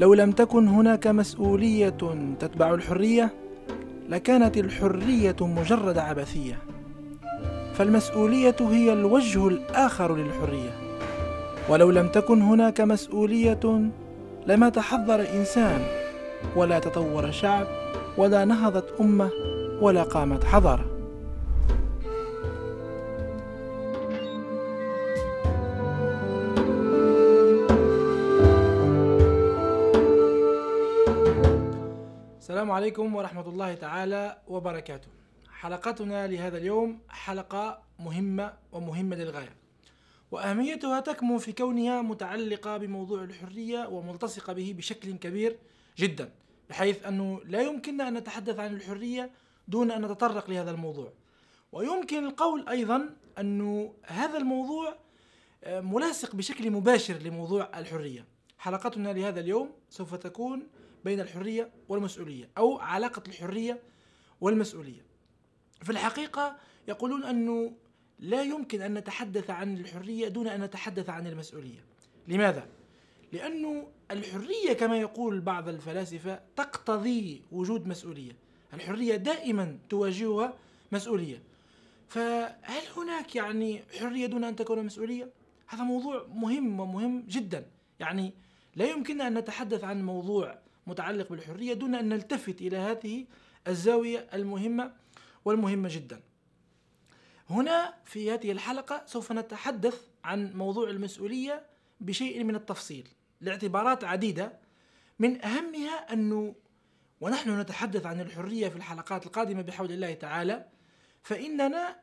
لو لم تكن هناك مسؤولية تتبع الحرية لكانت الحرية مجرد عبثية فالمسؤولية هي الوجه الآخر للحرية ولو لم تكن هناك مسؤولية لما تحضر إنسان ولا تطور شعب ولا نهضت أمة ولا قامت حضارة السلام عليكم ورحمة الله تعالى وبركاته. حلقتنا لهذا اليوم حلقة مهمة ومهمة للغاية. وأهميتها تكمن في كونها متعلقة بموضوع الحرية وملتصقة به بشكل كبير جدا، بحيث أنه لا يمكننا أن نتحدث عن الحرية دون أن نتطرق لهذا الموضوع. ويمكن القول أيضا أنه هذا الموضوع آه، ملاصق بشكل مباشر لموضوع الحرية. حلقتنا لهذا اليوم سوف تكون بين الحريه والمسؤوليه او علاقه الحريه والمسؤوليه في الحقيقه يقولون انه لا يمكن ان نتحدث عن الحريه دون ان نتحدث عن المسؤوليه لماذا لانه الحريه كما يقول بعض الفلاسفه تقتضي وجود مسؤوليه الحريه دائما تواجهها مسؤوليه فهل هناك يعني حريه دون ان تكون مسؤوليه هذا موضوع مهم ومهم جدا يعني لا يمكننا ان نتحدث عن موضوع متعلق بالحرية دون أن نلتفت إلى هذه الزاوية المهمة والمهمة جدا هنا في هذه الحلقة سوف نتحدث عن موضوع المسؤولية بشيء من التفصيل لاعتبارات عديدة من أهمها أنه ونحن نتحدث عن الحرية في الحلقات القادمة بحول الله تعالى فإننا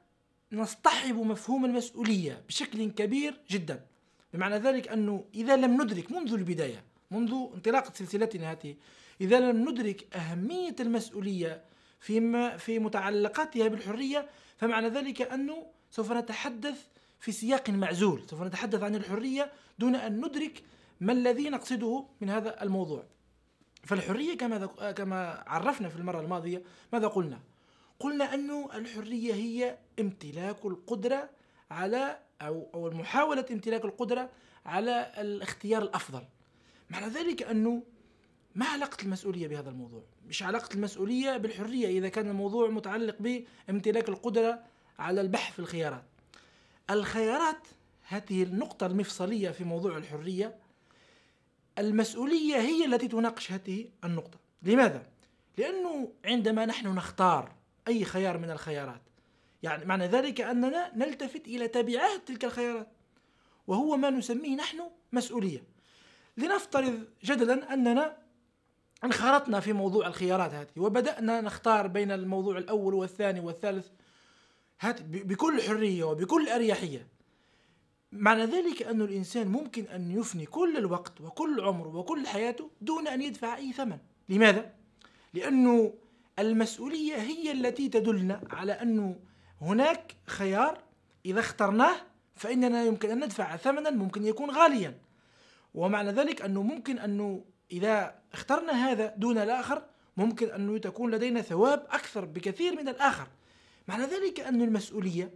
نصطحب مفهوم المسؤولية بشكل كبير جدا بمعنى ذلك أنه إذا لم ندرك منذ البداية منذ انطلاق سلسلتنا هذه إذا لم ندرك أهمية المسؤولية فيما في متعلقاتها بالحرية فمعنى ذلك أنه سوف نتحدث في سياق معزول سوف نتحدث عن الحرية دون أن ندرك ما الذي نقصده من هذا الموضوع فالحرية كما, كما عرفنا في المرة الماضية ماذا قلنا؟ قلنا أن الحرية هي امتلاك القدرة على أو, أو محاولة امتلاك القدرة على الاختيار الأفضل معنى ذلك أنه ما علاقة المسؤولية بهذا الموضوع؟ مش علاقة المسؤولية بالحرية إذا كان الموضوع متعلق بامتلاك القدرة على البحث في الخيارات. الخيارات هذه النقطة المفصلية في موضوع الحرية المسؤولية هي التي تناقش هذه النقطة. لماذا؟ لأنه عندما نحن نختار أي خيار من الخيارات يعني معنى ذلك أننا نلتفت إلى تبعات تلك الخيارات وهو ما نسميه نحن مسؤولية. لنفترض جدلا أننا انخرطنا في موضوع الخيارات هذه وبدأنا نختار بين الموضوع الأول والثاني والثالث هات بكل حرية وبكل أريحية معنى ذلك أن الإنسان ممكن أن يفني كل الوقت وكل عمره وكل حياته دون أن يدفع أي ثمن لماذا؟ لأنه المسؤولية هي التي تدلنا على أنه هناك خيار إذا اخترناه فإننا يمكن أن ندفع ثمنا ممكن يكون غاليا ومعنى ذلك أنه ممكن أنه إذا اخترنا هذا دون الآخر ممكن أنه تكون لدينا ثواب أكثر بكثير من الآخر معنى ذلك أن المسؤولية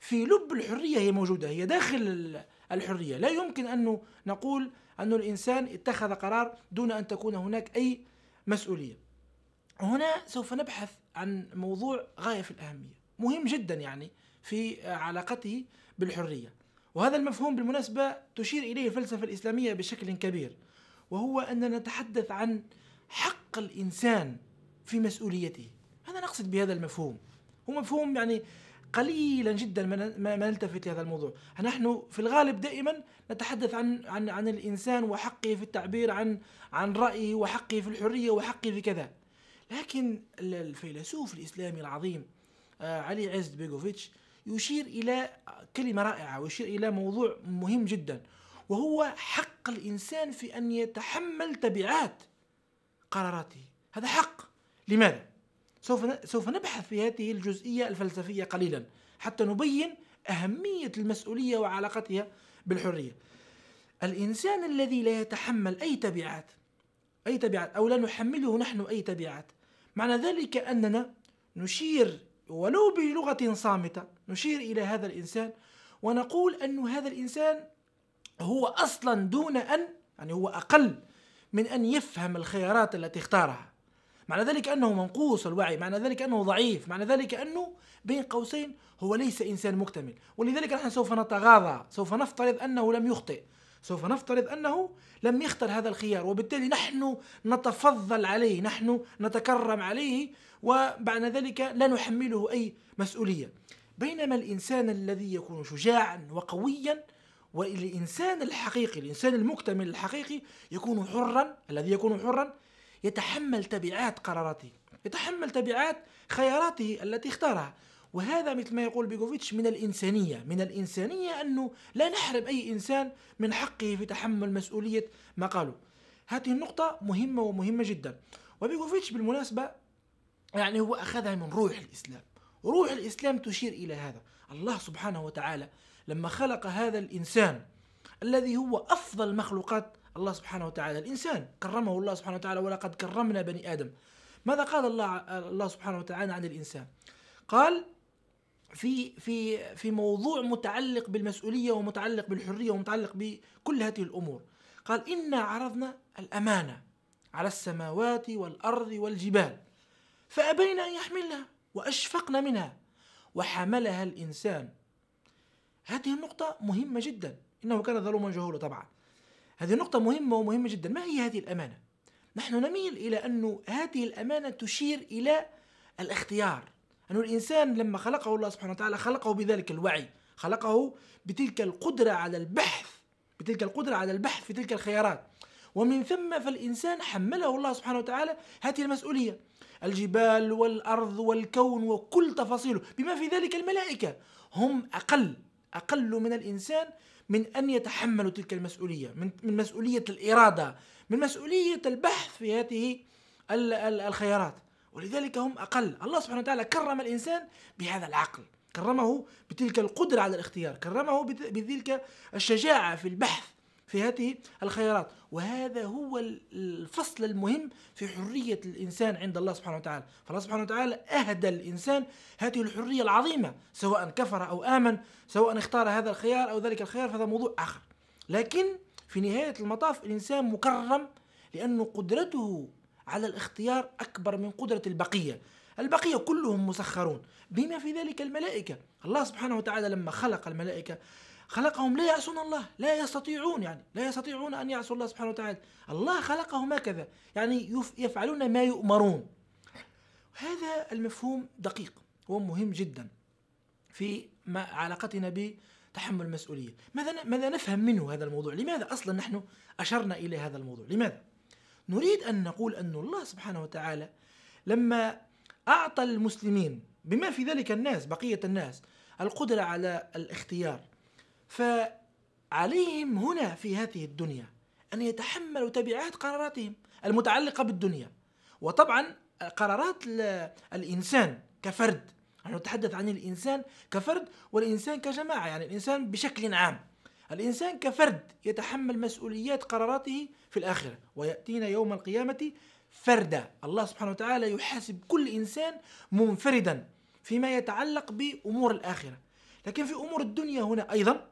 في لب الحرية هي موجودة هي داخل الحرية لا يمكن أنه نقول أن الإنسان اتخذ قرار دون أن تكون هناك أي مسؤولية هنا سوف نبحث عن موضوع غاية في الأهمية مهم جدا يعني في علاقته بالحرية وهذا المفهوم بالمناسبة تشير إليه الفلسفة الإسلامية بشكل كبير وهو أننا نتحدث عن حق الإنسان في مسؤوليته هذا نقصد بهذا المفهوم هو مفهوم يعني قليلا جدا ما نلتفت لهذا الموضوع نحن في الغالب دائما نتحدث عن عن عن الانسان وحقه في التعبير عن عن رايه وحقه في الحريه وحقه في كذا لكن الفيلسوف الاسلامي العظيم آه، علي عز بيغوفيتش يشير إلى كلمة رائعة ويشير إلى موضوع مهم جدا وهو حق الإنسان في أن يتحمل تبعات قراراته هذا حق لماذا؟ سوف سوف نبحث في هذه الجزئية الفلسفية قليلا حتى نبين أهمية المسؤولية وعلاقتها بالحرية الإنسان الذي لا يتحمل أي تبعات أي تبعات أو لا نحمله نحن أي تبعات معنى ذلك أننا نشير ولو بلغة صامتة نشير إلى هذا الإنسان ونقول أن هذا الإنسان هو أصلا دون أن يعني هو أقل من أن يفهم الخيارات التي اختارها معنى ذلك أنه منقوص الوعي معنى ذلك أنه ضعيف معنى ذلك أنه بين قوسين هو ليس إنسان مكتمل ولذلك نحن سوف نتغاضى سوف نفترض أنه لم يخطئ سوف نفترض أنه لم يختر هذا الخيار وبالتالي نحن نتفضل عليه نحن نتكرم عليه وبعد ذلك لا نحمله أي مسؤولية بينما الإنسان الذي يكون شجاعا وقويا والإنسان الحقيقي الإنسان المكتمل الحقيقي يكون حرا الذي يكون حرا يتحمل تبعات قراراته يتحمل تبعات خياراته التي اختارها وهذا مثل ما يقول بيكوفيتش من الإنسانية من الإنسانية أنه لا نحرم أي إنسان من حقه في تحمل مسؤولية ما قاله هذه النقطة مهمة ومهمة جدا وبيكوفيتش بالمناسبة يعني هو أخذها من روح الإسلام روح الإسلام تشير إلى هذا الله سبحانه وتعالى لما خلق هذا الإنسان الذي هو أفضل مخلوقات الله سبحانه وتعالى الإنسان كرمه الله سبحانه وتعالى ولقد كرمنا بني آدم ماذا قال الله الله سبحانه وتعالى عن الإنسان قال في في في موضوع متعلق بالمسؤوليه ومتعلق بالحريه ومتعلق بكل هذه الامور قال انا عرضنا الامانه على السماوات والارض والجبال فأبين أن يحملنها وأشفقنا منها وحملها الإنسان هذه النقطة مهمة جدا إنه كان ظلوما جهولا طبعا هذه نقطة مهمة ومهمة جدا ما هي هذه الأمانة؟ نحن نميل إلى أن هذه الأمانة تشير إلى الاختيار أن الإنسان لما خلقه الله سبحانه وتعالى خلقه بذلك الوعي خلقه بتلك القدرة على البحث بتلك القدرة على البحث في تلك الخيارات ومن ثم فالإنسان حمله الله سبحانه وتعالى هذه المسؤولية الجبال والأرض والكون وكل تفاصيله بما في ذلك الملائكة هم أقل أقل من الإنسان من أن يتحملوا تلك المسؤولية من, من مسؤولية الإرادة من مسؤولية البحث في هذه الخيارات ولذلك هم أقل الله سبحانه وتعالى كرم الإنسان بهذا العقل كرمه بتلك القدرة على الاختيار كرمه بتلك الشجاعة في البحث في هذه الخيارات وهذا هو الفصل المهم في حرية الإنسان عند الله سبحانه وتعالى فالله سبحانه وتعالى أهدى الإنسان هذه الحرية العظيمة سواء كفر أو آمن سواء اختار هذا الخيار أو ذلك الخيار فهذا موضوع آخر لكن في نهاية المطاف الإنسان مكرم لأن قدرته على الاختيار أكبر من قدرة البقية البقية كلهم مسخرون بما في ذلك الملائكة الله سبحانه وتعالى لما خلق الملائكة خلقهم لا يعصون الله لا يستطيعون يعني لا يستطيعون أن يعصوا الله سبحانه وتعالى الله خلقهم هكذا يعني يفعلون ما يؤمرون هذا المفهوم دقيق ومهم جدا في علاقتنا بتحمل المسؤولية ماذا, ماذا نفهم منه هذا الموضوع لماذا أصلا نحن أشرنا إلى هذا الموضوع لماذا نريد أن نقول أن الله سبحانه وتعالى لما أعطى المسلمين بما في ذلك الناس بقية الناس القدرة على الاختيار فعليهم هنا في هذه الدنيا أن يتحملوا تبعات قراراتهم المتعلقة بالدنيا وطبعا قرارات الإنسان كفرد نحن نتحدث عن الإنسان كفرد والإنسان كجماعة يعني الإنسان بشكل عام الإنسان كفرد يتحمل مسؤوليات قراراته في الآخرة ويأتينا يوم القيامة فردا الله سبحانه وتعالى يحاسب كل إنسان منفردا فيما يتعلق بأمور الآخرة لكن في أمور الدنيا هنا أيضا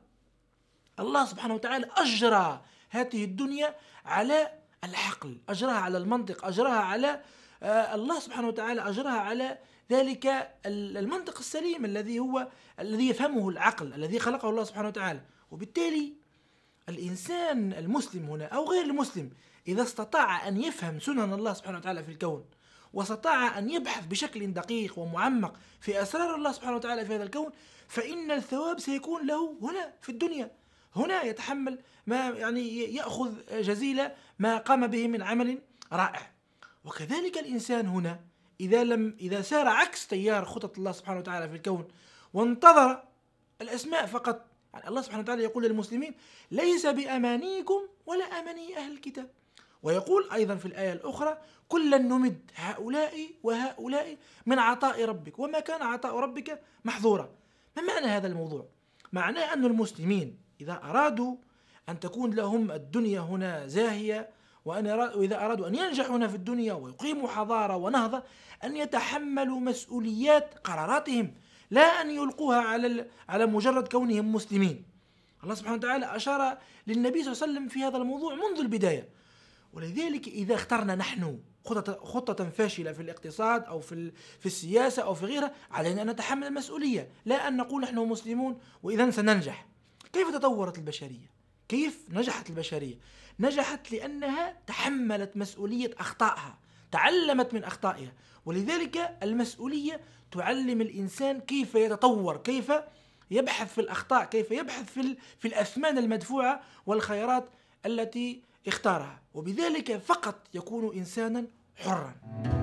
الله سبحانه وتعالى أجرى هذه الدنيا على العقل أجرها على المنطق أجرها على آه، الله سبحانه وتعالى أجرها على ذلك المنطق السليم الذي هو الذي يفهمه العقل الذي خلقه الله سبحانه وتعالى وبالتالي الإنسان المسلم هنا أو غير المسلم إذا استطاع أن يفهم سنن الله سبحانه وتعالى في الكون واستطاع أن يبحث بشكل دقيق ومعمق في أسرار الله سبحانه وتعالى في هذا الكون فإن الثواب سيكون له هنا في الدنيا هنا يتحمل ما يعني يأخذ جزيله ما قام به من عمل رائع وكذلك الإنسان هنا إذا لم إذا سار عكس تيار خطط الله سبحانه وتعالى في الكون وانتظر الأسماء فقط يعني الله سبحانه وتعالى يقول للمسلمين ليس بأمانيكم ولا أماني أهل الكتاب ويقول أيضا في الآية الأخرى كلا نمد هؤلاء وهؤلاء من عطاء ربك وما كان عطاء ربك محظورا ما معنى هذا الموضوع؟ معناه أن المسلمين إذا أرادوا أن تكون لهم الدنيا هنا زاهية وأن وإذا أرادوا أن ينجحوا هنا في الدنيا ويقيموا حضارة ونهضة أن يتحملوا مسؤوليات قراراتهم لا أن يلقوها على على مجرد كونهم مسلمين الله سبحانه وتعالى أشار للنبي صلى الله عليه وسلم في هذا الموضوع منذ البداية ولذلك إذا اخترنا نحن خطة, خطة فاشلة في الاقتصاد أو في, في السياسة أو في غيرها علينا أن نتحمل المسؤولية لا أن نقول نحن مسلمون وإذا سننجح كيف تطورت البشرية؟ كيف نجحت البشرية؟ نجحت لأنها تحملت مسؤولية أخطائها تعلمت من أخطائها ولذلك المسؤولية تعلم الإنسان كيف يتطور كيف يبحث في الأخطاء كيف يبحث في, في الأثمان المدفوعة والخيارات التي اختارها وبذلك فقط يكون إنسانا حرا